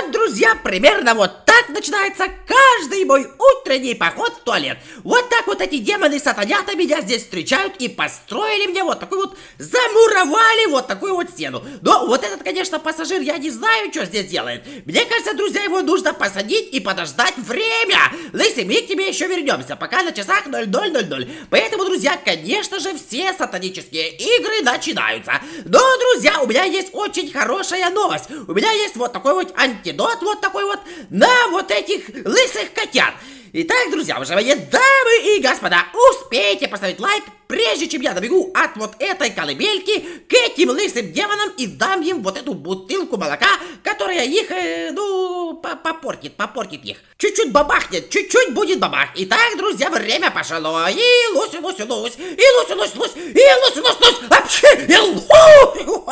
Вот, друзья, примерно вот так начинается каждый мой утренний поход в туалет. Вот так вот эти демоны сатанята меня здесь встречают и построили мне вот такую вот, замуровали вот такую вот стену. Но вот этот, конечно, пассажир, я не знаю, что здесь делает. Мне кажется, друзья, его нужно посадить и подождать время. Лысый, мы к тебе еще вернемся, пока на часах 00.00. Поэтому, друзья, конечно же, все сатанические игры начинаются. Но, друзья, у меня есть очень хорошая новость. У меня есть вот такой вот антидот, вот такой вот на там вот этих лысых котят. Итак, друзья, уважаемые дамы и господа, успейте поставить лайк, прежде чем я добегу от вот этой колыбельки к этим лысым демонам и дам им вот эту бутылку молока, которая их, э, ну, попортит, попортит их. Чуть-чуть бабахнет, чуть-чуть будет бабах. Итак, друзья, время пошло. И лусь, лусь, лусь, и лусь, лусь, лусь, и лусь, лусь, лусь, вообще, и лусь.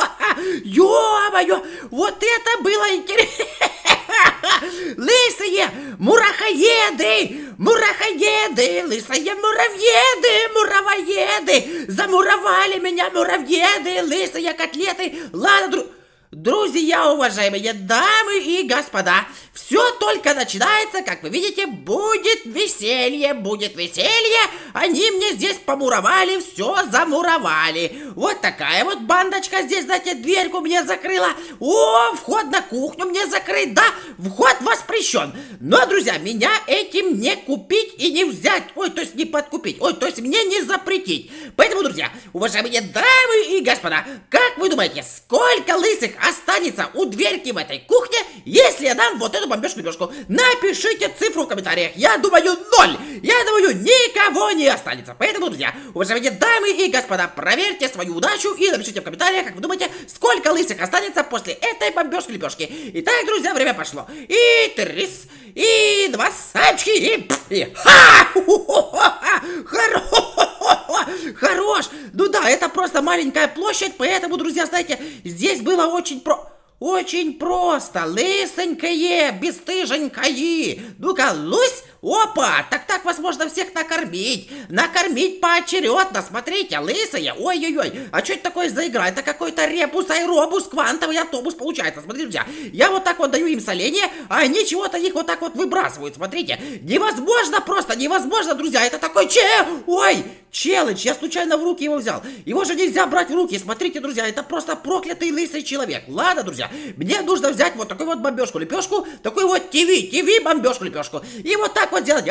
Ё-моё, вот это было интересно. Лысые мурахоеды, мурахоеды, лысые муравьеды, муравоеды, замуровали меня муравьеды, лысые котлеты, ладно, друг... Друзья, уважаемые дамы и господа, все только начинается, как вы видите, будет веселье, будет веселье. Они мне здесь помуровали, все замуровали. Вот такая вот бандочка здесь, знаете, дверьку мне закрыла. О, вход на кухню мне закрыт, да, вход воспрещен. Но, друзья, меня этим не купить и не взять, ой, то есть не подкупить, ой, то есть мне не запретить. Поэтому, друзья, уважаемые дамы и господа, как вы думаете, сколько лысых останется у дверки в этой кухне, если я дам вот эту бомбежку-лебежку? Напишите цифру в комментариях. Я думаю, ноль. Я думаю, никого не останется. Поэтому, друзья, уважаемые дамы и господа, проверьте свою удачу и напишите в комментариях, как вы думаете, сколько лысых останется после этой бомбежки лепешки. Итак, друзья, время пошло. И трис, и два сапчики, и... и ха! Хорошо. Хорош! Ну да, это просто маленькая площадь, поэтому, друзья, знаете, здесь было очень про... Очень просто, лысенькое, бесстыженькое. Ну-ка, лусь! Опа, так так возможно всех накормить. Накормить поочередно. Смотрите, лысые. Ой-ой-ой. А что это такое за игра? Это какой-то ребус, айробус, квантовый автобус получается. Смотрите, друзья. Я вот так вот даю им соление, а они чего-то их вот так вот выбрасывают. Смотрите. Невозможно просто, невозможно, друзья. Это такой че... Ой, челлендж. Я случайно в руки его взял. Его же нельзя брать в руки. Смотрите, друзья, это просто проклятый лысый человек. Ладно, друзья, мне нужно взять вот такую вот бомбежку-лепешку, такую вот ТВ, ТВ бомбежку-лепешку. И вот так так вот сделать.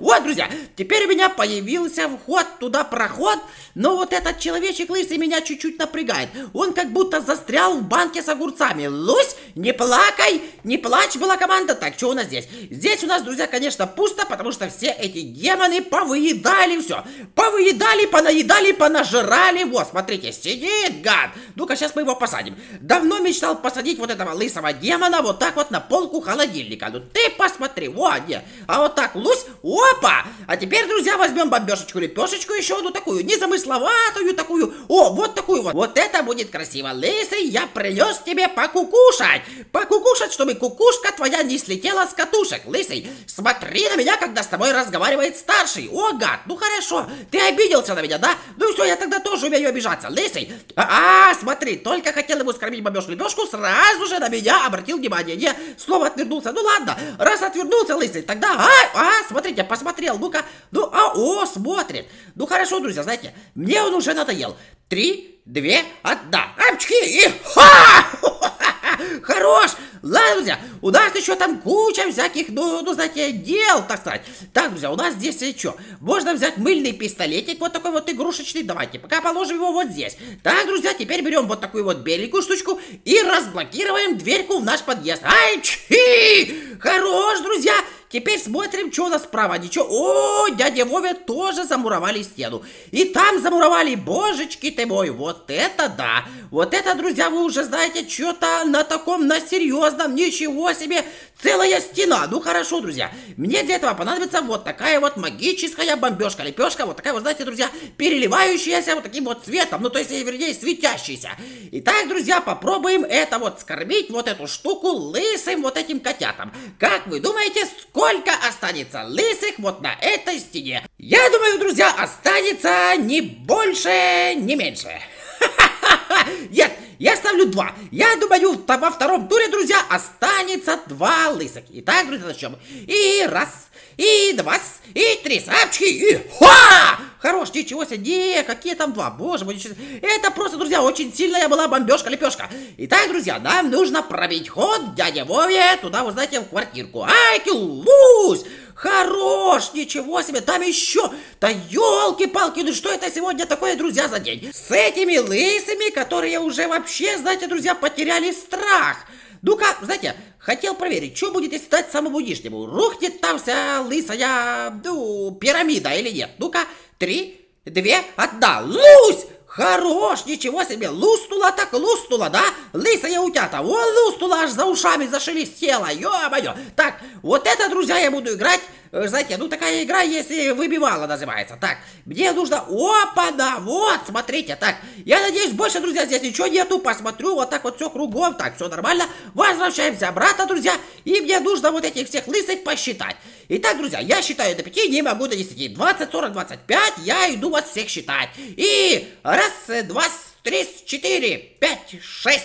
Вот, друзья, теперь у меня появился вход туда, проход. Но вот этот человечек лысый меня чуть-чуть напрягает. Он как будто застрял в банке с огурцами. Лусь, не плакай, не плачь, была команда. Так, что у нас здесь? Здесь у нас, друзья, конечно, пусто, потому что все эти демоны повыедали все. Повыедали, понаедали, понажирали. Вот, смотрите, сидит гад. Ну-ка, сейчас мы его посадим. Давно мечтал посадить вот этого лысого демона вот так вот на полку холодильника. Ну ты посмотри смотри, вот где. А вот так, лусь, опа! А теперь, друзья, возьмем бомбежечку, лепешечку еще одну такую, незамысловатую такую. О, вот такую вот. Вот это будет красиво. Лысый, я принес тебе покукушать. Покукушать, чтобы кукушка твоя не слетела с катушек. Лысый, смотри на меня, когда с тобой разговаривает старший. О, гад, ну хорошо, ты обиделся на меня, да? Ну все, я тогда тоже умею обижаться. Лысый, а, -а смотри, только хотел ему скормить бомбежку лепешку, сразу же на меня обратил внимание. Не, слово отвернулся. Ну ладно, раз от отвернулся лысый. Тогда, а, а, смотрите, посмотрел. Ну-ка, ну, а, о, смотрит. Ну, хорошо, друзья, знаете, мне он уже надоел. Три, две, одна. Апчки и ха! Хорош! Ладно, друзья, у нас еще там куча всяких, ну, ну знаете, дел, так сказать. Так, друзья, у нас здесь что? Можно взять мыльный пистолетик, вот такой вот игрушечный. Давайте, пока положим его вот здесь. Так, друзья, теперь берем вот такую вот беленькую штучку и разблокируем дверьку в наш подъезд. Ай, чи! Хорош, друзья! Теперь смотрим, что у нас справа. Ничего. О, дядя Вове тоже замуровали стену. И там замуровали. Божечки ты мой. Вот это да. Вот это, друзья, вы уже знаете, что-то на таком, на серьезном. Ничего себе. Целая стена. Ну хорошо, друзья. Мне для этого понадобится вот такая вот магическая бомбежка, лепешка. Вот такая вот, знаете, друзья, переливающаяся вот таким вот цветом. Ну то есть, вернее, светящаяся. Итак, друзья, попробуем это вот скормить, вот эту штуку лысым вот этим котятам. Как вы думаете, сколько сколько останется лысых вот на этой стене. Я думаю, друзья, останется не больше, не меньше. Нет, я ставлю два. Я думаю, во втором туре, друзья, останется два лысых. Итак, друзья, начнем. И раз, и два, и три. Сапчики, и ха! Хорош, ничего себе, не, какие там два, боже мой, ничего Это просто, друзья, очень сильная была бомбежка-лепешка. Итак, друзья, нам нужно пробить ход дяди Вове туда, вы знаете, в квартирку. Ай, киллусь! Хорош! Ничего себе! Там еще! Да елки-палки, ну что это сегодня такое, друзья, за день? С этими лысыми, которые уже вообще, знаете, друзья, потеряли страх. Ну-ка, знаете, хотел проверить, что будет, если стать самому нижнему. Рухнет там вся лысая, ну, пирамида или нет. Ну-ка, три, две, одна. Лусь! Хорош, ничего себе, лустула так лустула, да? Лысая утята, вон лустула аж за ушами зашелестела, ё-моё. Так, вот это, друзья, я буду играть Э, знаете, ну такая игра есть выбивала называется. Так, мне нужно... Опа-да, вот, смотрите, так. Я надеюсь, больше, друзья, здесь ничего нету. Посмотрю, вот так вот все кругом, так, все нормально. Возвращаемся обратно, друзья. И мне нужно вот этих всех лысых посчитать. Итак, друзья, я считаю до 5, не могу до 10. 20, 40, 25, я иду вас всех считать. И раз, два, три, четыре, пять, шесть...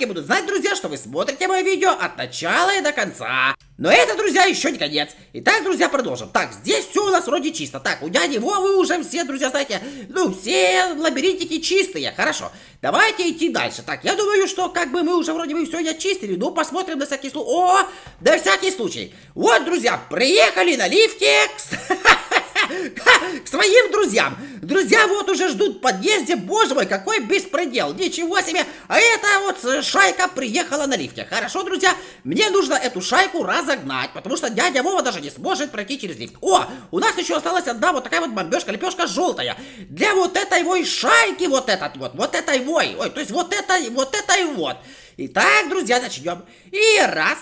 ссылки будут знать, друзья, что вы смотрите мое видео от начала и до конца. Но это, друзья, еще не конец. Итак, друзья, продолжим. Так, здесь все у нас вроде чисто. Так, у дяди Вовы уже все, друзья, знаете, ну, все лабиринтики чистые. Хорошо. Давайте идти дальше. Так, я думаю, что как бы мы уже вроде бы все не очистили. Ну, посмотрим на всякий случай. О, на всякий случай. Вот, друзья, приехали на лифте к своим друзьям. Друзья вот уже ждут в подъезде. Боже мой, какой беспредел. Ничего себе. А это вот шайка приехала на лифте. Хорошо, друзья. Мне нужно эту шайку разогнать, потому что дядя Вова даже не сможет пройти через лифт. О, у нас еще осталась одна вот такая вот бомбежка, лепешка желтая. Для вот этой вой шайки вот этот вот, вот этой вой. Ой, то есть вот этой, вот этой вот. Итак, друзья, начнем. И раз,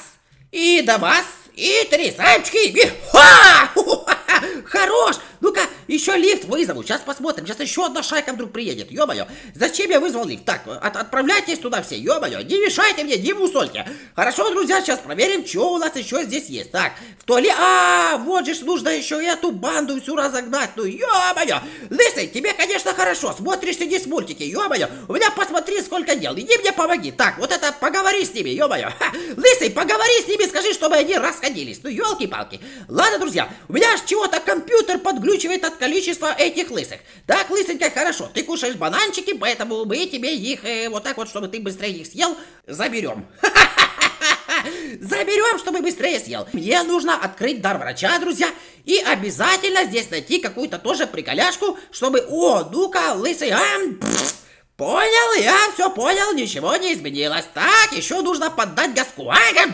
и до вас, и три. Самчики, и ха! Хорош! Ну-ка, еще лифт вызову. Сейчас посмотрим. Сейчас еще одна шайка вдруг приедет. Ё-моё. Зачем я вызвал лифт? Так, от отправляйтесь туда все. Ё-моё. Не мешайте мне, не мусольте. Хорошо, друзья, сейчас проверим, что у нас еще здесь есть. Так, в туалет... А, -а, а, вот же ж нужно еще эту банду всю разогнать. Ну, ё-моё. Лысый, тебе, конечно, хорошо. Смотришь, сидишь мультики. Ё-моё. У меня посмотри, сколько дел. Иди мне помоги. Так, вот это поговори с ними, ё-моё. Лысый, поговори с ними, скажи, чтобы они расходились. Ну, елки-палки. Ладно, друзья, у меня аж чего-то компьютер подглючивает от количества этих лысых. Так, лысенька, хорошо, ты кушаешь бананчики, поэтому мы тебе их э, вот так вот, чтобы ты быстрее их съел, заберем. Заберем, чтобы быстрее съел. Мне нужно открыть дар врача, друзья, и обязательно здесь найти какую-то тоже приколяшку, чтобы... О, ну-ка, лысый, ам, понял, я все понял, ничего не изменилось. Так, еще нужно поддать газку, ага,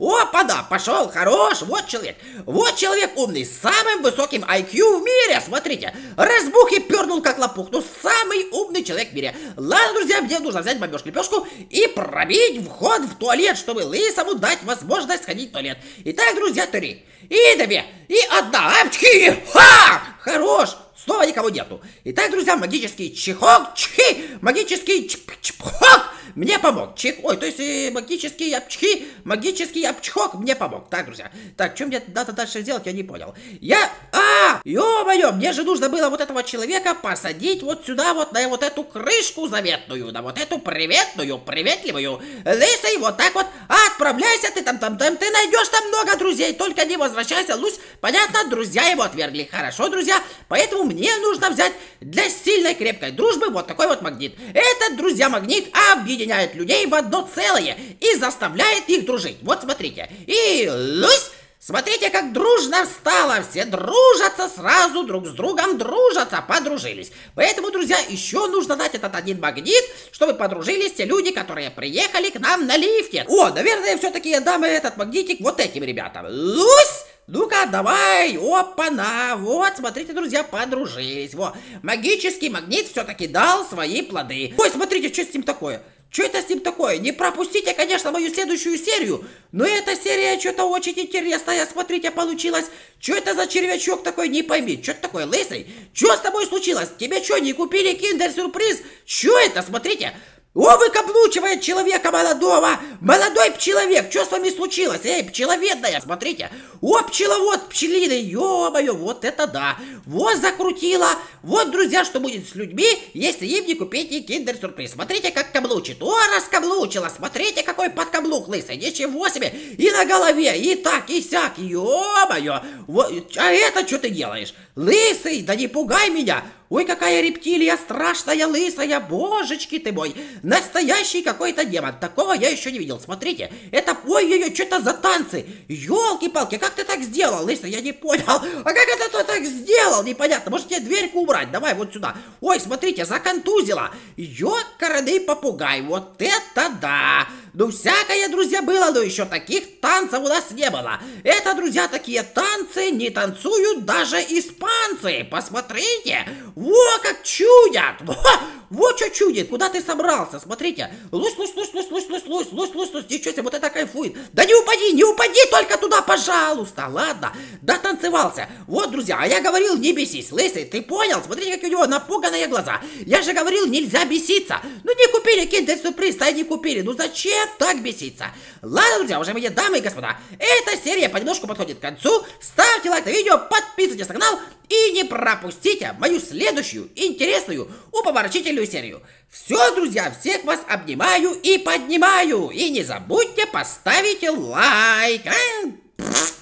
Опа-да, пошел, хорош, вот человек. Вот человек умный, с самым высоким IQ в мире, смотрите. Разбух и пернул как лопух, ну самый умный человек в мире. Ладно, друзья, мне нужно взять бомбежку лепешку и пробить вход в туалет, чтобы лысому дать возможность сходить в туалет. Итак, друзья, три. И две, и одна. Апчхи! Ха! Хорош! Снова никого нету. Итак, друзья, магический чехок, чхи, магический чп чпхок, мне помог. Чих, ой, то есть э, магический апчхи, магический апчхок мне помог. Так, друзья, так, что мне надо дальше сделать, я не понял. Я, а, ё-моё, мне же нужно было вот этого человека посадить вот сюда, вот на вот эту крышку заветную, на вот эту приветную, приветливую, лысый, вот так вот, отправляйся ты там, там, там, ты найдешь там много друзей, только не возвращайся, Лусь, понятно, друзья его отвергли, хорошо, друзья, поэтому мне нужно взять для сильной крепкой дружбы вот такой вот магнит. Этот, друзья, магнит объединен объединяет людей в одно целое и заставляет их дружить. Вот смотрите. И лусь! Смотрите, как дружно стало все дружатся сразу, друг с другом дружатся, подружились. Поэтому, друзья, еще нужно дать этот один магнит, чтобы подружились те люди, которые приехали к нам на лифте. О, наверное, все-таки я дам этот магнитик вот этим ребятам. Лусь! Ну-ка, давай, опа-на, вот, смотрите, друзья, подружились, вот, магический магнит все-таки дал свои плоды. Ой, смотрите, что с ним такое, что это с ним такое? Не пропустите, конечно, мою следующую серию, но эта серия что-то очень интересная, смотрите, получилось. Что это за червячок такой, не пойми. Что это такое, лысый? Что с тобой случилось? Тебе что, не купили киндер-сюрприз? Что это, смотрите? О, выкаблучивает человека молодого! Молодой пчеловек, что с вами случилось? Эй, пчеловедная, смотрите! О, пчеловод пчелиный, ё-моё, вот это да! Вот закрутила! Вот, друзья, что будет с людьми, если им не купить и киндер-сюрприз. Смотрите, как каблучит! О, раскаблучила! Смотрите, какой подкаблук лысый! Ничего себе! И на голове, и так, и сяк! Ё-моё! Вот, а это что ты делаешь? Лысый, да не пугай меня! Ой, какая рептилия, страшная, лысая, божечки ты мой. Настоящий какой-то демон. Такого я еще не видел. Смотрите, это, ой-ой-ой, что это за танцы? ёлки палки как ты так сделал, лысый, я не понял. А как это ты так сделал? Непонятно. Может, тебе дверьку убрать? Давай вот сюда. Ой, смотрите, законтузила. Ёкарный попугай, вот это да. Ну всякое, друзья, было, но еще таких танцев у нас не было. Это, друзья, такие танцы не танцуют даже испанцы. Посмотрите, во как чудят. вот что чудит, куда ты собрался, смотрите. Лусь, лусь, лусь, лусь, лусь, лусь, лусь, лусь, лусь, лусь, ничего себе, вот это кайфует. Да не упади, не упади только туда, пожалуйста, ладно. Да танцевался. Вот, друзья, а я говорил, не бесись, лысый, ты понял? Смотрите, как у него напуганные глаза. Я же говорил, нельзя беситься. Ну не купили киндер-сюрприз, да не купили. Ну зачем так беситься. Ладно, друзья, уже уважаемые дамы и господа, эта серия понемножку подходит к концу. Ставьте лайк на видео, подписывайтесь на канал и не пропустите мою следующую интересную уповорачительную серию. Все, друзья, всех вас обнимаю и поднимаю. И не забудьте поставить лайк. А?